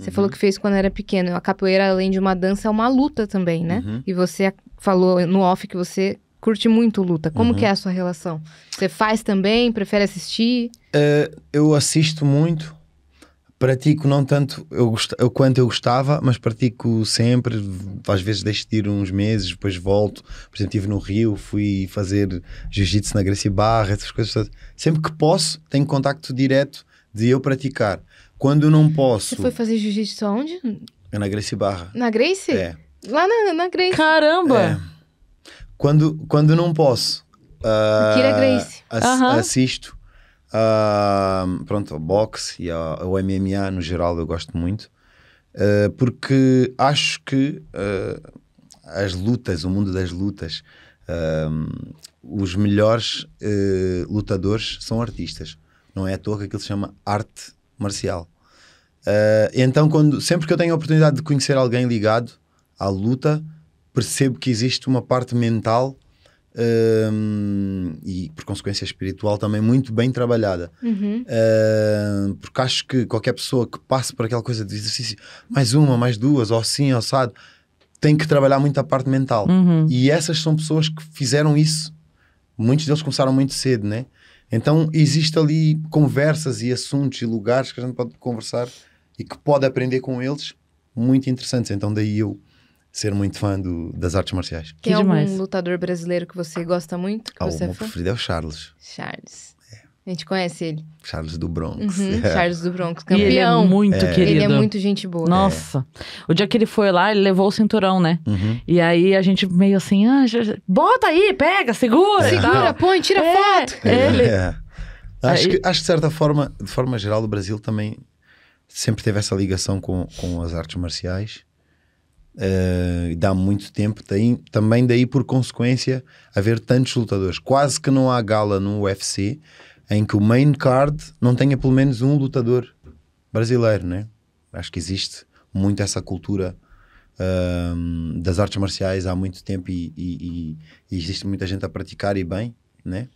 Você uhum. falou que fez quando era pequeno. A capoeira, além de uma dança, é uma luta também, né? Uhum. E você falou no off que você curte muito luta. Como uhum. que é a sua relação? Você faz também? Prefere assistir? Uh, eu assisto muito. Pratico não tanto eu, eu, quanto eu gostava, mas pratico sempre. Às vezes deixo de ir uns meses, depois volto. Por exemplo, estive no Rio, fui fazer jiu-jitsu na Gracie Barra, essas coisas Sempre que posso, tenho contacto direto de eu praticar. Quando eu não posso. Você foi fazer jiu-jitsu onde? na Grace Barra. Na Grace? É. Lá na, na Grace. Caramba! É. Quando, quando não posso. Uh, ah, Kira Grace. Ass, uh -huh. Assisto. Uh, pronto, ao boxe e ao, ao MMA no geral eu gosto muito. Uh, porque acho que uh, as lutas, o mundo das lutas, os melhores lutadores são artistas. Não é à toa que aquilo se chama arte marcial. Uh, então, quando, sempre que eu tenho a oportunidade de conhecer alguém ligado à luta, percebo que existe uma parte mental ah, e, por consequência, espiritual também muito bem trabalhada. Uhum. Uh, porque acho que qualquer pessoa que passe por aquela coisa de exercício, mais uma, mais duas, ou sim, ou sabe, tem que trabalhar muito a parte mental. Uhum. E essas são pessoas que fizeram isso. Muitos deles começaram muito cedo, né? Então existe ali conversas e assuntos e lugares que a gente pode conversar e que pode aprender com eles muito interessantes. Então daí eu ser muito fã do, das artes marciais. Tem é algum lutador brasileiro que você gosta muito? Que ah, você o é meu é preferido é o Charles. Charles. A gente conhece ele. Charles do Bronx. Uhum, é. Charles do Bronx, campeão. ele é muito é. querido. Ele é muito gente boa. Nossa. É. O dia que ele foi lá, ele levou o cinturão, né? Uhum. E aí a gente meio assim, ah, bota aí, pega, segura. É. Segura, põe, tira é, foto. É. Ele. Acho, aí... que, acho que de certa forma, de forma geral, o Brasil também sempre teve essa ligação com, com as artes marciais. Uh, dá muito tempo, também daí por consequência haver tantos lutadores. Quase que não há gala no UFC em que o main card não tenha pelo menos um lutador brasileiro, né? Acho que existe muito essa cultura um, das artes marciais há muito tempo e, e, e, existe muita gente a praticar e bem, né?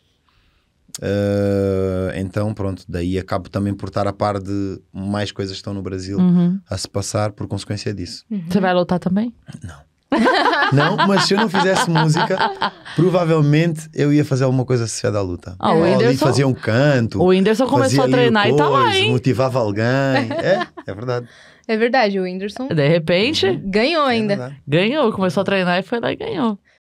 Uh, então, pronto, daí acabo também por estar a par de mais coisas que estão no Brasil uhum. a se passar por consequência disso. Uhum. Você vai lutar também? Não. não, mas se eu não fizesse música, provavelmente eu ia fazer alguma coisa associada à luta. Ah, o Whindersson... fazia um canto. O Whindersson começou a treinar tá coisa, e tal, aí. hein? Motivava alguém. É, é verdade. É verdade, o Whindersson. De repente. Ganhou é ainda. É ganhou, começou a treinar e foi lá e ganhou.